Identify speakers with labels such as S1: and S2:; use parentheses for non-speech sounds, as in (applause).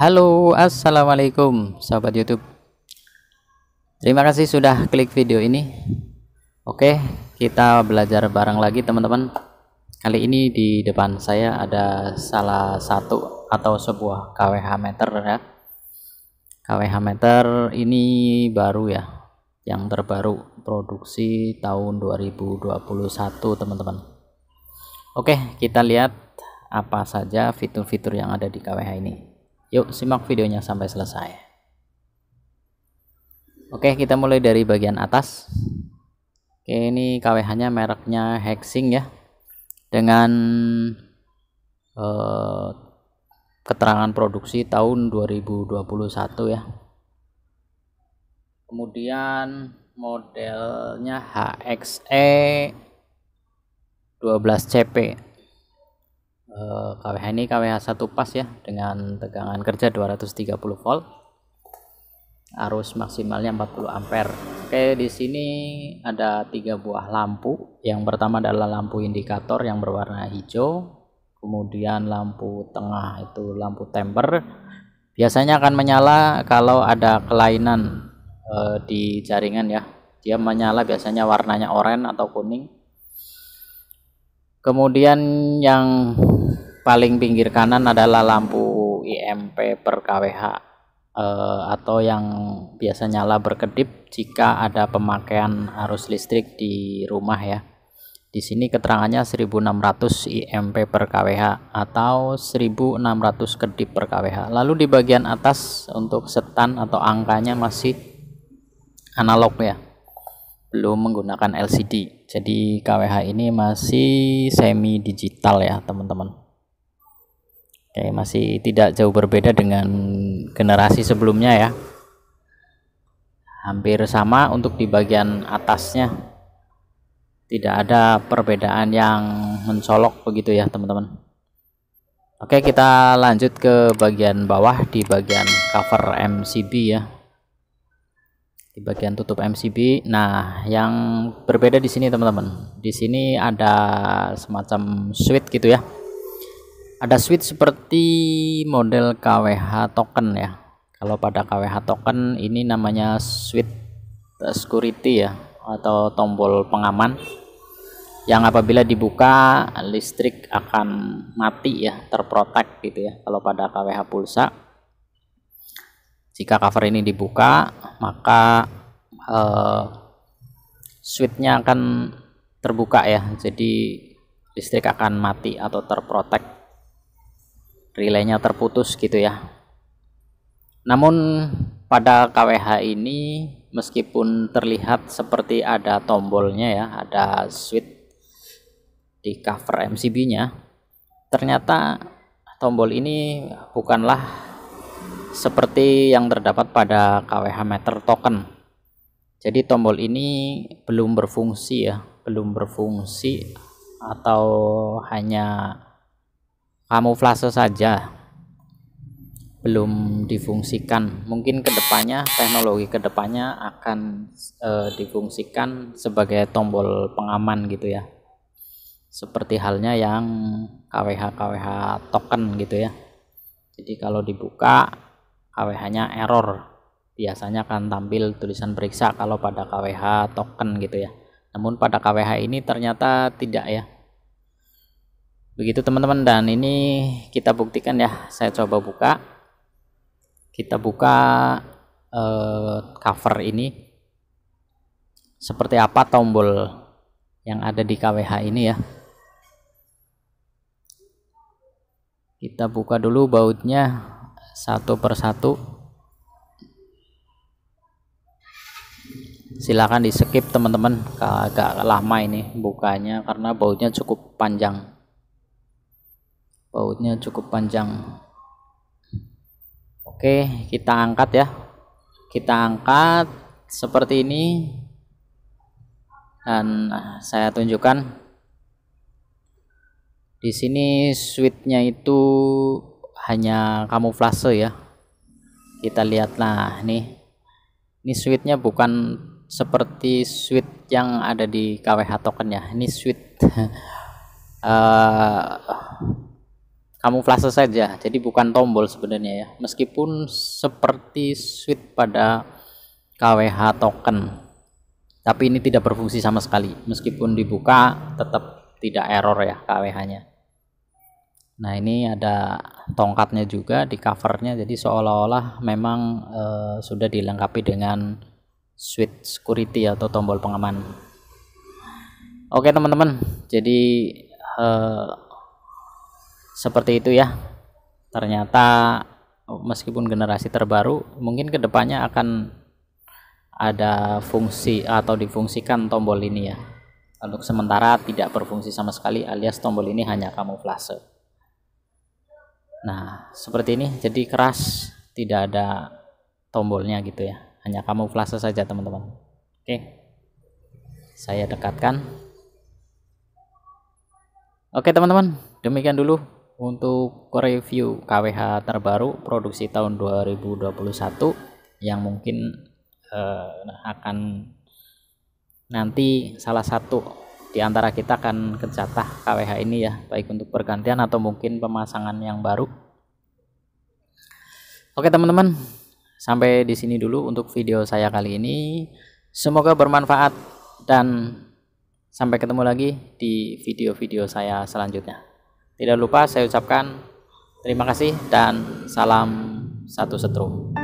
S1: Halo, assalamualaikum sahabat YouTube. Terima kasih sudah klik video ini. Oke, kita belajar bareng lagi, teman-teman. Kali ini di depan saya ada salah satu atau sebuah KWH meter ya. KWH meter ini baru ya, yang terbaru produksi tahun 2021, teman-teman. Oke, kita lihat apa saja fitur-fitur yang ada di KWH ini. Yuk simak videonya sampai selesai. Oke, kita mulai dari bagian atas. Oke, ini KWH-nya mereknya Hexing ya. Dengan eh, keterangan produksi tahun 2021 ya. Kemudian modelnya HXE 12CP KWH eh, ini KWH satu pas ya dengan tegangan kerja 230 volt arus maksimalnya 40 ampere oke di sini ada tiga buah lampu yang pertama adalah lampu indikator yang berwarna hijau kemudian lampu tengah itu lampu temper biasanya akan menyala kalau ada kelainan eh, di jaringan ya dia menyala biasanya warnanya oranye atau kuning kemudian yang paling pinggir kanan adalah lampu IMP per KWH eh, atau yang biasa nyala berkedip jika ada pemakaian arus listrik di rumah ya di sini keterangannya 1600 IMP per kWh atau 1600 kedip per kWh. Lalu di bagian atas untuk setan atau angkanya masih analog ya. Belum menggunakan LCD. Jadi KWH ini masih semi digital ya teman-teman. Oke, masih tidak jauh berbeda dengan generasi sebelumnya ya. Hampir sama untuk di bagian atasnya. Tidak ada perbedaan yang mencolok begitu ya teman-teman. Oke, kita lanjut ke bagian bawah di bagian cover MCB ya di bagian tutup MCB. Nah, yang berbeda di sini teman-teman. Di sini ada semacam switch gitu ya. Ada switch seperti model KWH token ya. Kalau pada KWH token ini namanya switch eh, security ya atau tombol pengaman yang apabila dibuka listrik akan mati ya, terprotek gitu ya kalau pada KWH pulsa jika cover ini dibuka maka eh, switchnya akan terbuka ya jadi listrik akan mati atau terprotek relaynya terputus gitu ya namun pada KWH ini meskipun terlihat seperti ada tombolnya ya ada switch di cover MCB nya ternyata tombol ini bukanlah seperti yang terdapat pada KWH meter token. Jadi tombol ini belum berfungsi ya, belum berfungsi atau hanya kamuflase saja belum difungsikan mungkin kedepannya teknologi kedepannya akan e, difungsikan sebagai tombol pengaman gitu ya seperti halnya yang KWH KWH token gitu ya jadi kalau dibuka KWH-nya error. Biasanya akan tampil tulisan periksa kalau pada KWH token gitu ya. Namun pada KWH ini ternyata tidak ya. Begitu teman-teman dan ini kita buktikan ya. Saya coba buka. Kita buka eh, cover ini. Seperti apa tombol yang ada di KWH ini ya. Kita buka dulu bautnya satu persatu silahkan di skip teman-teman agak lama ini bukanya karena bautnya cukup panjang bautnya cukup panjang oke kita angkat ya kita angkat seperti ini dan ah, saya tunjukkan di sini switchnya itu hanya kamuflase ya kita lihat nah nih ini switchnya bukan seperti switch yang ada di KWH token ya ini switch (laughs) eh, kamuflase saja jadi bukan tombol sebenarnya ya meskipun seperti switch pada KWH token tapi ini tidak berfungsi sama sekali meskipun dibuka tetap tidak error ya KWH nya Nah ini ada tongkatnya juga di covernya jadi seolah-olah memang e, sudah dilengkapi dengan switch security atau tombol pengaman. Oke teman-teman jadi e, seperti itu ya ternyata meskipun generasi terbaru mungkin kedepannya akan ada fungsi atau difungsikan tombol ini ya untuk sementara tidak berfungsi sama sekali alias tombol ini hanya kamuflase Nah, seperti ini jadi keras, tidak ada tombolnya gitu ya. Hanya kamuflase saja, teman-teman. Oke. Saya dekatkan. Oke, teman-teman. Demikian dulu untuk review KWH terbaru produksi tahun 2021 yang mungkin eh, akan nanti salah satu di antara kita akan kejatah KWH ini ya, baik untuk pergantian atau mungkin pemasangan yang baru. Oke teman-teman, sampai di sini dulu untuk video saya kali ini. Semoga bermanfaat dan sampai ketemu lagi di video-video saya selanjutnya. Tidak lupa saya ucapkan terima kasih dan salam satu setrum.